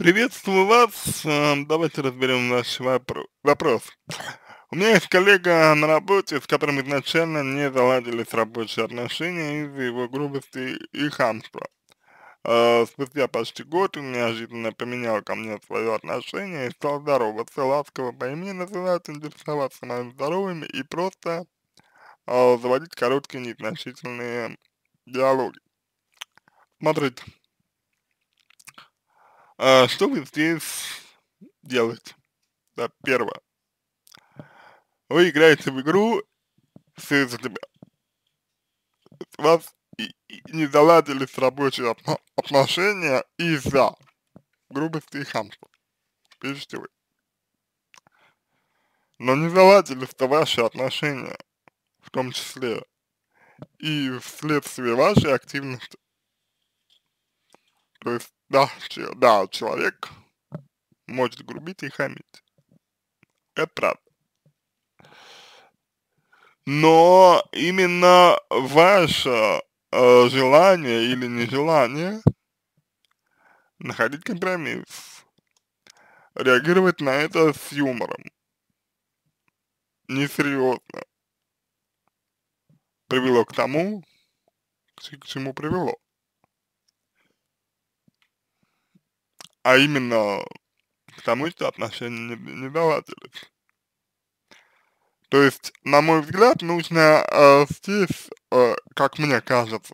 Приветствую вас. Э, давайте разберем наш вопрос. У меня есть коллега на работе, с которым изначально не заладились рабочие отношения из-за его грубости и хамства. Э, спустя почти год он неожиданно поменял ко мне свое отношение и стал здороваться, ласково по имени называть, интересоваться моим здоровьем и просто э, заводить короткие незначительные диалоги. Смотрите, а, что вы здесь делаете? Да, первое. Вы играете в игру все тебя. Вас и, и не заладились рабочие отношения из-за грубости и хамства. Пишите вы. Но не заладились-то ваши отношения, в том числе и вследствие вашей активности. То есть да, да, человек может грубить и хамить. Это правда. Но именно ваше э, желание или нежелание находить компромисс, реагировать на это с юмором, несерьезно, привело к тому, к чему привело. а именно к тому, что отношения не, не заладились. То есть, на мой взгляд, нужно э, здесь, э, как мне кажется,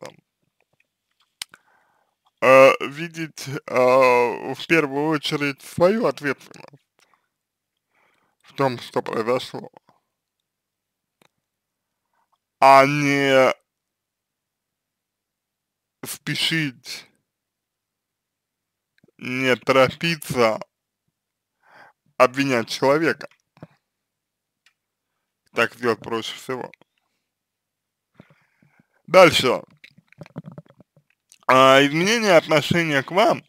э, видеть э, в первую очередь свою ответственность в том, что произошло, а не спешить не торопиться обвинять человека. Так сделать проще всего. Дальше. А, изменение отношения к вам,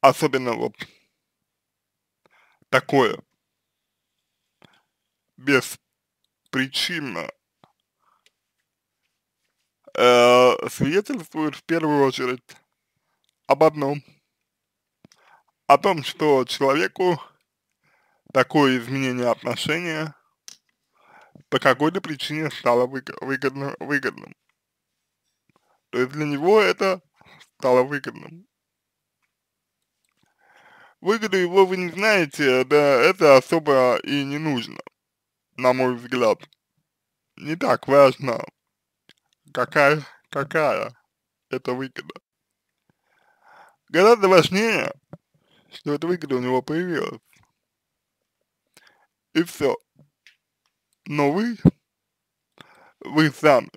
особенно вот такое, беспричинно, э, свидетельствует в первую очередь об одном. О том, что человеку такое изменение отношения по какой-то причине стало выгодно, выгодным. То есть для него это стало выгодным. Выгоду его вы не знаете, да это особо и не нужно, на мой взгляд. Не так важно, какая, какая это выгода. Гораздо важнее, что эта выгода у него появилась. И все. Но вы, вы сами,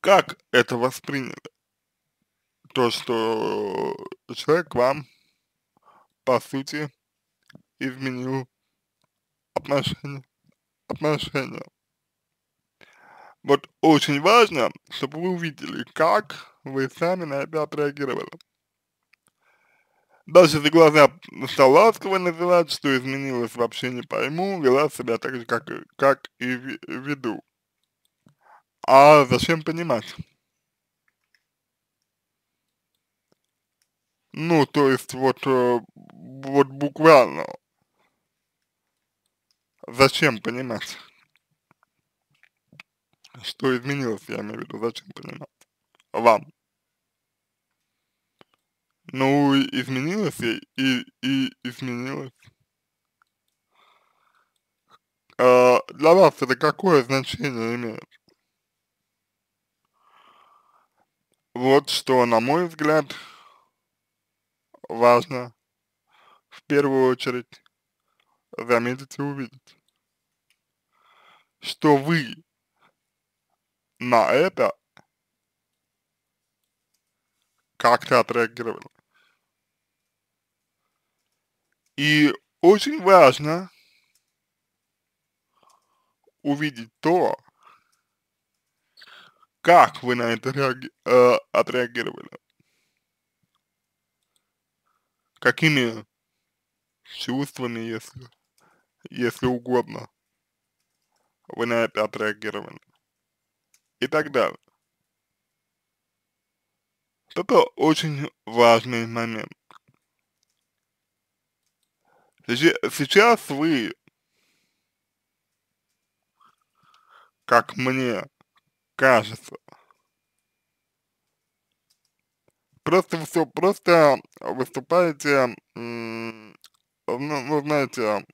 как это восприняли? То, что человек вам, по сути, изменил отношения. отношения. Вот очень важно, чтобы вы увидели, как вы сами на это отреагировали. Дальше за глаза Салатского называют, что изменилось вообще не пойму, вела себя так же, как, как и веду. А зачем понимать? Ну, то есть вот, э, вот буквально. Зачем понимать? Что изменилось, я имею в виду, зачем принимать? Вам. Ну, изменилось и, и, и изменилось. А, для вас это какое значение имеет? Вот что, на мой взгляд, важно в первую очередь заметить и увидеть, что вы на это как-то отреагировал. И очень важно увидеть то, как вы на это реаги э, отреагировали. Какими чувствами, если, если угодно, вы на это отреагировали и так далее. Это очень важный момент. Сейчас вы, как мне кажется, просто все, просто выступаете, ну, ну, знаете,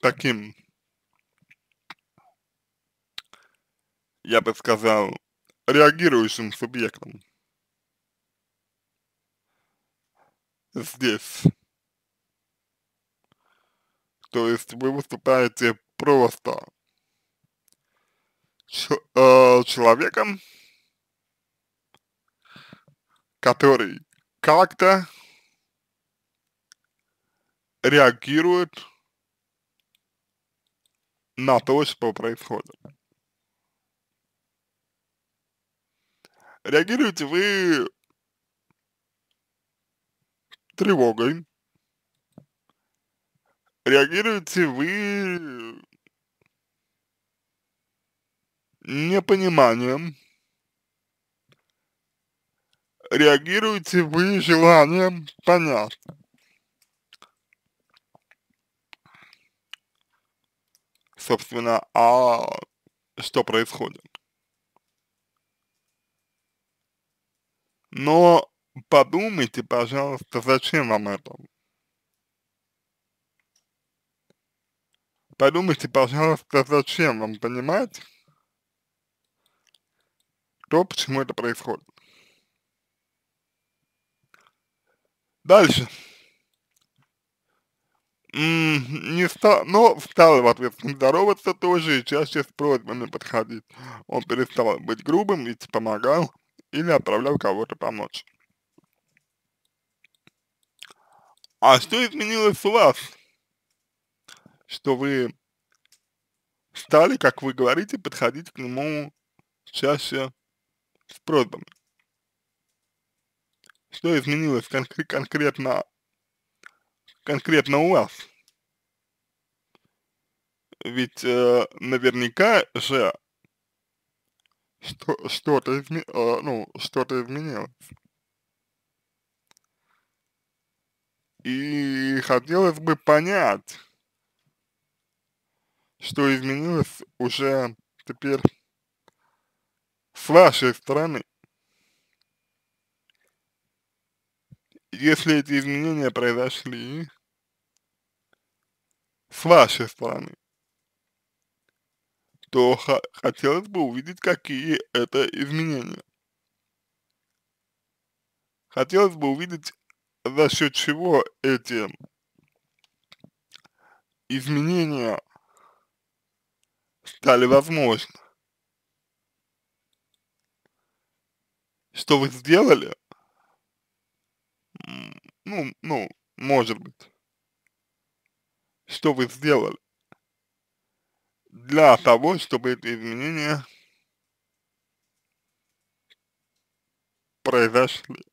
таким я бы сказал, реагирующим субъектом. Здесь. То есть вы выступаете просто э, человеком, который как-то реагирует на то, что происходит. Реагируете вы тревогой. Реагируете вы непониманием. Реагируете вы желанием понять. Собственно, а что происходит? но подумайте, пожалуйста, зачем вам это? Подумайте, пожалуйста, зачем вам понимать то, почему это происходит. Дальше. Не стал, но стал в ответ здороваться тоже и чаще с просьбами подходить. Он перестал быть грубым и помогал или отправлял кого-то помочь. А что изменилось у вас, что вы стали, как вы говорите, подходить к нему чаще с просьбами? Что изменилось кон конкретно, конкретно у вас? Ведь э, наверняка же что, что-то изме, э, ну, что-то изменилось. И хотелось бы понять, что изменилось уже теперь с вашей стороны. Если эти изменения произошли с вашей стороны то хотелось бы увидеть, какие это изменения. Хотелось бы увидеть, за счет чего эти изменения стали возможны. Что вы сделали? Ну, ну, может быть. Что вы сделали? для того, чтобы это изменение произошли.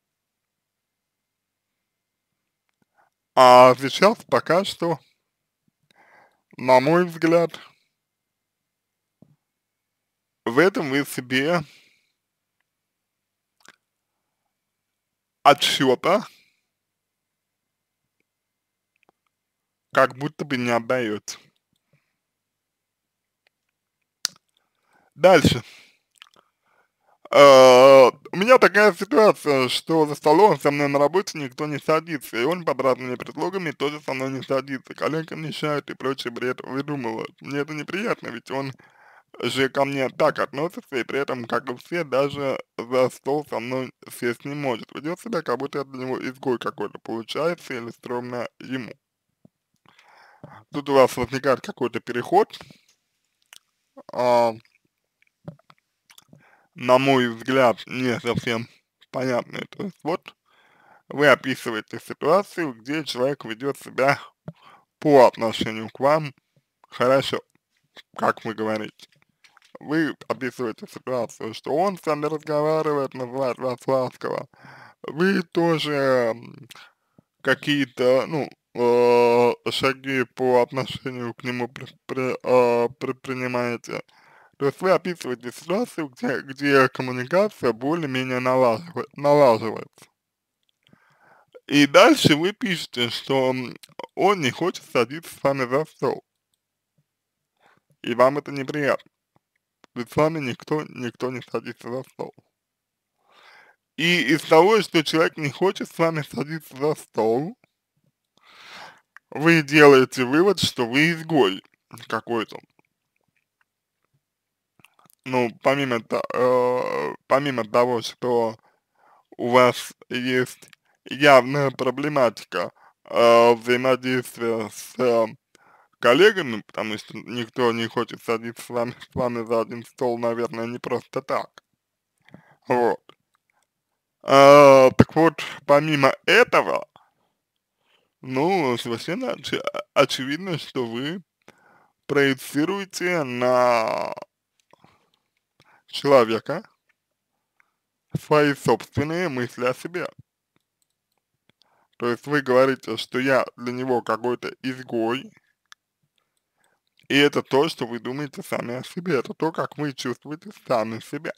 А сейчас пока что, на мой взгляд, в этом вы себе отчета, как будто бы не отдаете. Дальше. Uh, у меня такая ситуация, что за столом со мной на работе никто не садится, и он под разными предлогами тоже со мной не садится. Коллега мешает и прочий бред выдумывает. Мне это неприятно, ведь он же ко мне так относится, и при этом, как и все, даже за стол со мной сесть не может. Ведет себя, как будто я для него изгой какой-то получается, или стрёмно ему. Тут у вас возникает какой-то переход. Uh, на мой взгляд, не совсем понятны. То есть вот вы описываете ситуацию, где человек ведет себя по отношению к вам хорошо, как вы говорите. Вы описываете ситуацию, что он с вами разговаривает, называет вас ласково. Вы тоже какие-то, ну, э, шаги по отношению к нему при, при, э, а, предпринимаете. То есть вы описываете ситуацию, где, где коммуникация более-менее налаживается. И дальше вы пишете, что он не хочет садиться с вами за стол. И вам это неприятно. Ведь с вами никто, никто не садится за стол. И из того, что человек не хочет с вами садиться за стол, вы делаете вывод, что вы изгой какой-то ну, помимо, э, помимо того, что у вас есть явная проблематика э, взаимодействия с э, коллегами, потому что никто не хочет садиться с вами, с вами за один стол, наверное, не просто так. Вот. А, так вот, помимо этого, ну, совершенно оч очевидно, что вы проецируете на человека свои собственные мысли о себе. То есть вы говорите, что я для него какой-то изгой, и это то, что вы думаете сами о себе, это то, как вы чувствуете сами себя.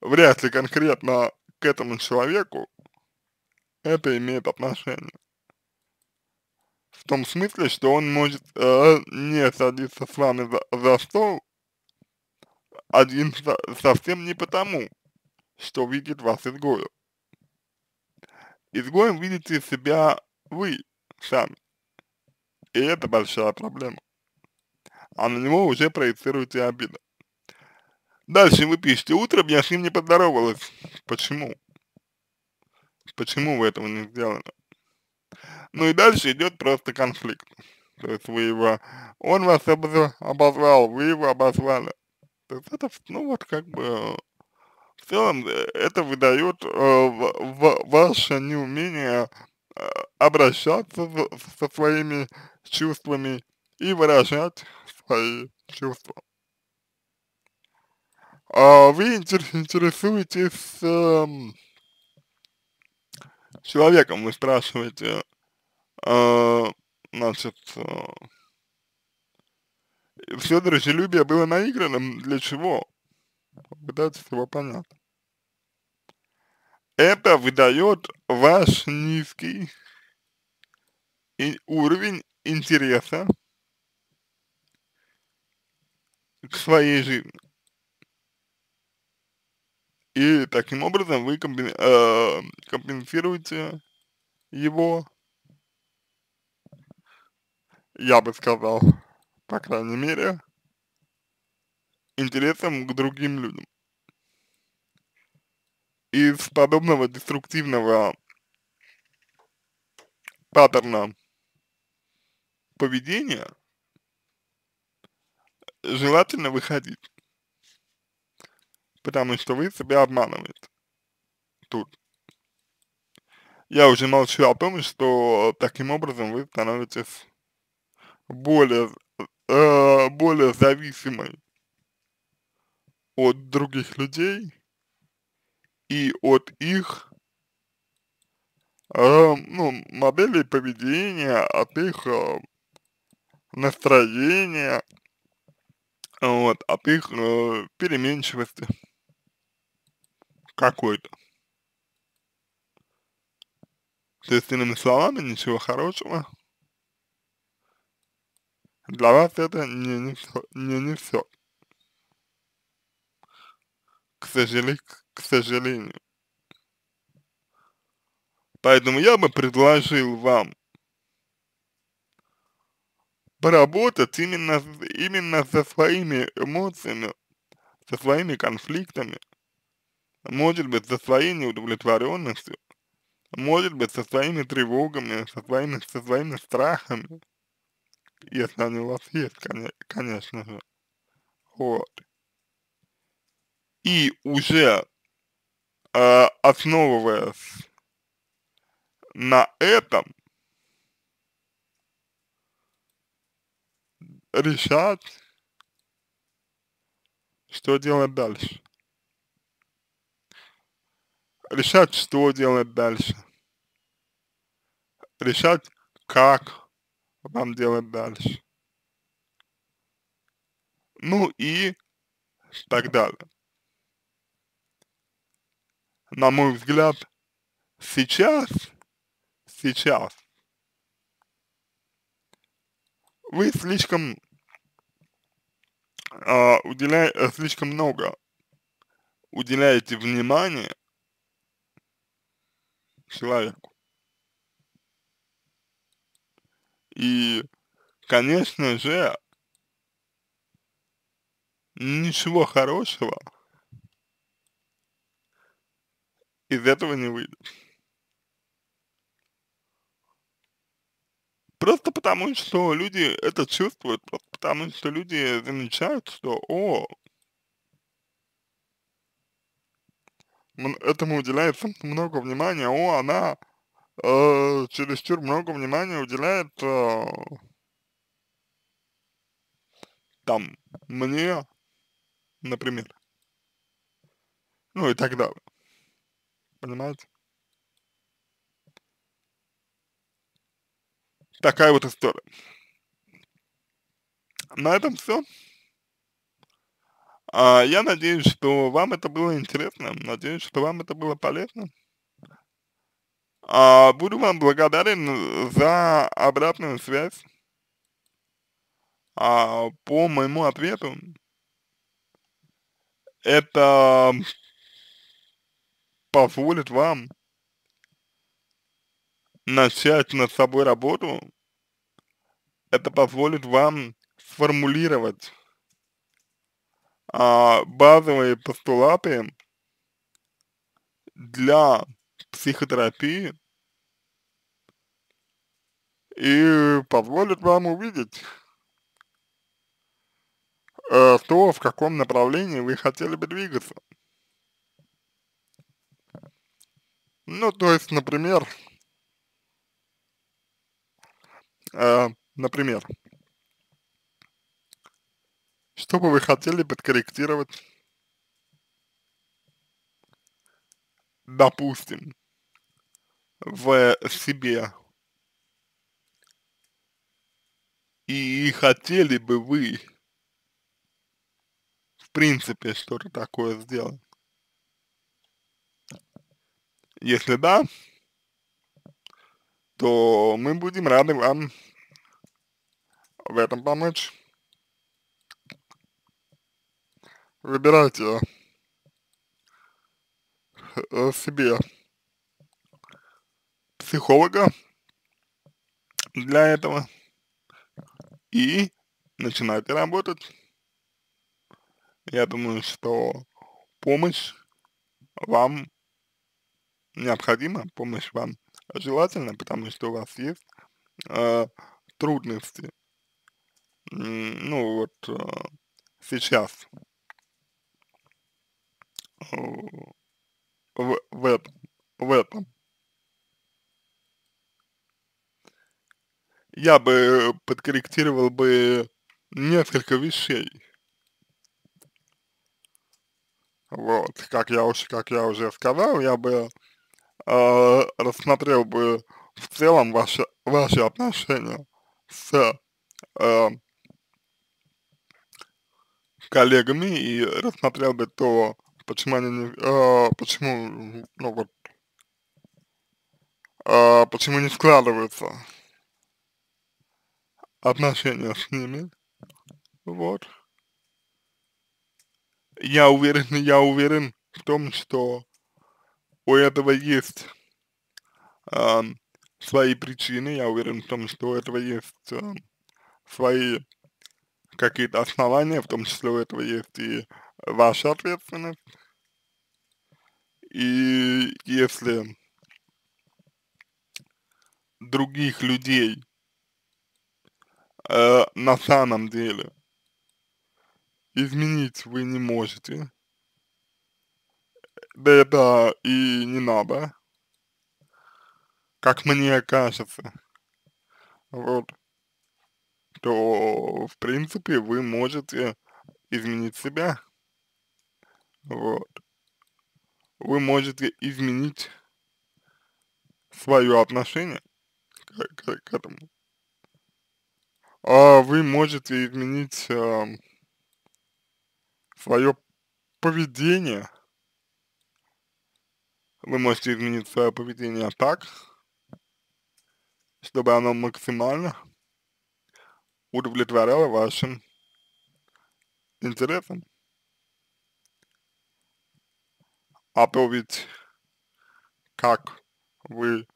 Вряд ли конкретно к этому человеку это имеет отношение. В том смысле, что он может э, не садиться с вами за, за стол, один совсем не потому, что видит вас изгоем. Изгоем видите себя вы сами. И это большая проблема. А на него уже проецируете обиду. Дальше вы пишете, утром я с ним не поздоровалась. Почему? Почему вы этого не сделали? Ну и дальше идет просто конфликт. То есть вы его, он вас обозвал, вы его обозвали. То это, ну вот как бы в целом э, это выдает э, в, в, ваше неумение э, обращаться в, со своими чувствами и выражать свои чувства. А вы интересуетесь э, человеком, вы спрашиваете, э, значит, э, все дружелюбие было наигранным, для чего? Пытаться его понять. Это выдает ваш низкий и уровень интереса к своей жизни. И таким образом вы компен, э, компенсируете его, я бы сказал, по крайней мере, интересом к другим людям. Из подобного деструктивного паттерна поведения желательно выходить, потому что вы себя обманываете тут. Я уже молчу о том, что таким образом вы становитесь более э, более зависимой от других людей и от их э, ну, моделей поведения, от их э, настроения, вот, от их э, переменчивости какой-то. То есть, иными словами, ничего хорошего для вас это не, не, все, не, не все. К сожалению, к сожалению. Поэтому я бы предложил вам поработать именно, именно со своими эмоциями, со своими конфликтами, может быть, со своей неудовлетворенностью, может быть, со своими тревогами, со своими, со своими страхами, если они у вас есть, конечно же. Вот. И уже э, основываясь на этом, решать, что делать дальше. Решать, что делать дальше. Решать, как вам делать дальше. Ну и так далее. На мой взгляд, сейчас, сейчас, вы слишком а, э, уделяя, слишком много уделяете внимания человеку. И, конечно же, ничего хорошего из этого не выйдет. Просто потому, что люди это чувствуют, просто потому, что люди замечают, что, о, этому уделяется много внимания, о, она э, чересчур много внимания уделяет э, там мне, например. Ну и так далее. Понимаете? Такая вот история. На этом все. А, я надеюсь, что вам это было интересно. Надеюсь, что вам это было полезно. А, буду вам благодарен э, за обратную связь а, по моему ответу. Это позволит вам начать над собой работу, это позволит вам сформулировать а, базовые постулаты для психотерапии и позволит вам увидеть э, то, в каком направлении вы хотели бы двигаться. Ну, то есть, например, э, например, что бы вы хотели подкорректировать, допустим, в себе. И хотели бы вы, в принципе, что-то такое сделать? Если да, то мы будем рады вам в этом помочь. Выбирайте э, себе психолога для этого и начинайте работать. Я думаю, что помощь вам необходима, помощь вам желательна, потому что у вас есть э, трудности. Ну вот э, сейчас э, в, в этом, в этом. я бы э, подкорректировал бы несколько вещей. Вот, как я уже, как я уже сказал, я бы э, рассмотрел бы в целом ваши, ваши отношения с э, коллегами и рассмотрел бы то, почему они не, э, почему, ну вот, э, почему не складываются отношения с ними, вот. Я уверен, я уверен в том, что у этого есть э, свои причины, я уверен в том, что у этого есть э, свои какие-то основания, в том числе у этого есть и ваша ответственность. И если других людей э, на самом деле изменить вы не можете. Да это и не надо, как мне кажется. Вот. То, в принципе, вы можете изменить себя. Вот. Вы можете изменить свое отношение к, к, к этому а, вы можете изменить а, свое поведение. Вы можете изменить свое поведение так, чтобы оно максимально удовлетворяло вашим интересам. А то ведь, как вы,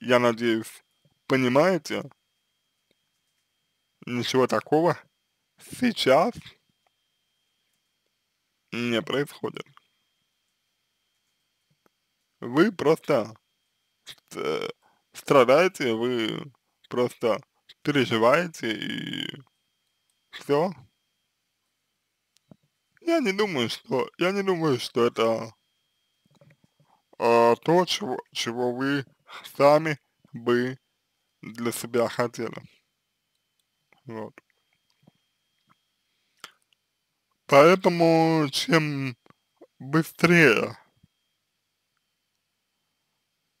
я надеюсь, понимаете, ничего такого сейчас не происходит. Вы просто э, страдаете, вы просто переживаете и все. Я не думаю, что я не думаю, что это э, то, чего, чего вы сами бы для себя хотели. Вот. Поэтому чем быстрее,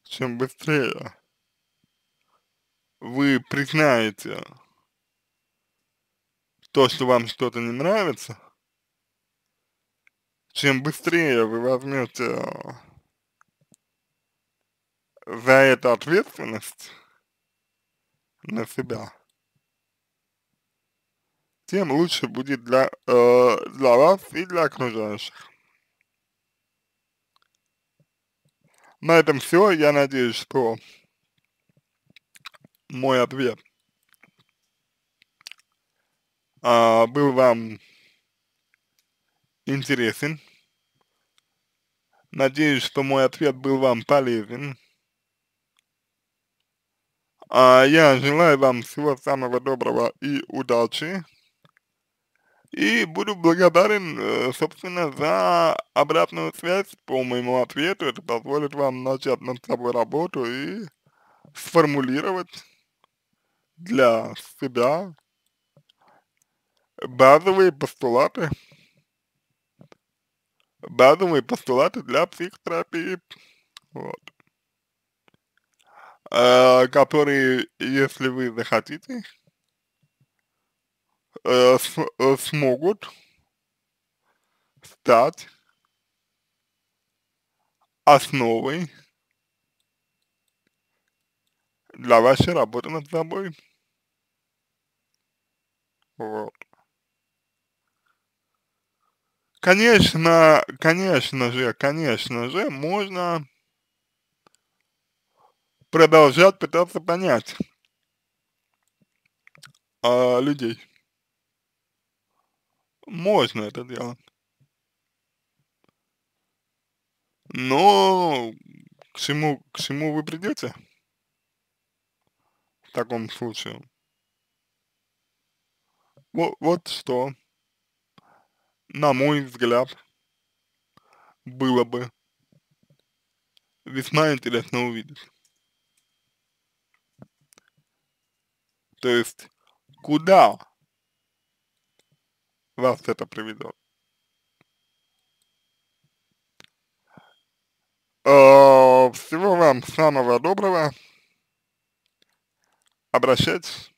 чем быстрее вы признаете то, что вам что-то не нравится, чем быстрее вы возьмете э, за это ответственность на себя, тем лучше будет для, э, для вас и для окружающих. На этом все. Я надеюсь, что мой ответ э, был вам интересен. Надеюсь, что мой ответ был вам полезен. А я желаю вам всего самого доброго и удачи. И буду благодарен, э, собственно, за обратную связь по моему ответу. Это позволит вам начать над собой работу и сформулировать для себя базовые постулаты, базовые постулаты для психотерапии, вот, э, которые, если вы захотите, э, с, э, смогут стать основой для вашей работы над собой. Вот. Конечно, конечно же, конечно же, можно продолжать пытаться понять э, людей. Можно это делать. Но к чему, к чему вы придете в таком случае? Вот, вот что, на мой взгляд, было бы весьма интересно увидеть. То есть, куда вас это приведет. А, всего вам самого доброго. Обращайтесь.